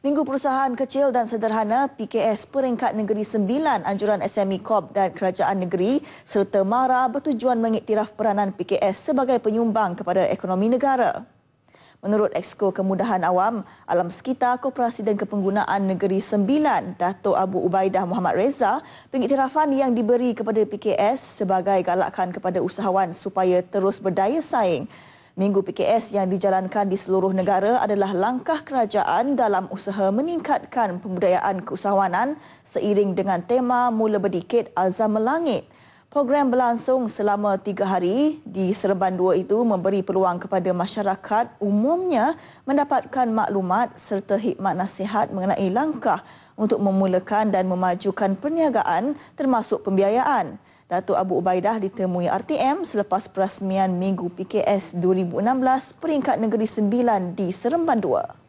Minggu Perusahaan Kecil dan Sederhana PKS peringkat negeri 9 anjuran SME Corp dan Kerajaan Negeri serta MARA bertujuan mengiktiraf peranan PKS sebagai penyumbang kepada ekonomi negara. Menurut Exco Kemudahan Awam, Alam Sekitar Koperasi dan Kepenggunaan Negeri Sembilan, Dato' Abu Ubaidah Muhammad Reza, pengiktirafan yang diberi kepada PKS sebagai galakan kepada usahawan supaya terus berdaya saing. Minggu PKS yang dijalankan di seluruh negara adalah langkah kerajaan dalam usaha meningkatkan pembudayaan keusahawanan seiring dengan tema Mula Berdikit Azam Melangit. Program berlangsung selama tiga hari di Seremban dua itu memberi peluang kepada masyarakat umumnya mendapatkan maklumat serta hikmat nasihat mengenai langkah untuk memulakan dan memajukan perniagaan termasuk pembiayaan. Datuk Abu Ubaidah ditemui RTM selepas perasmian Minggu PKS 2016 peringkat negeri 9 di Seremban 2.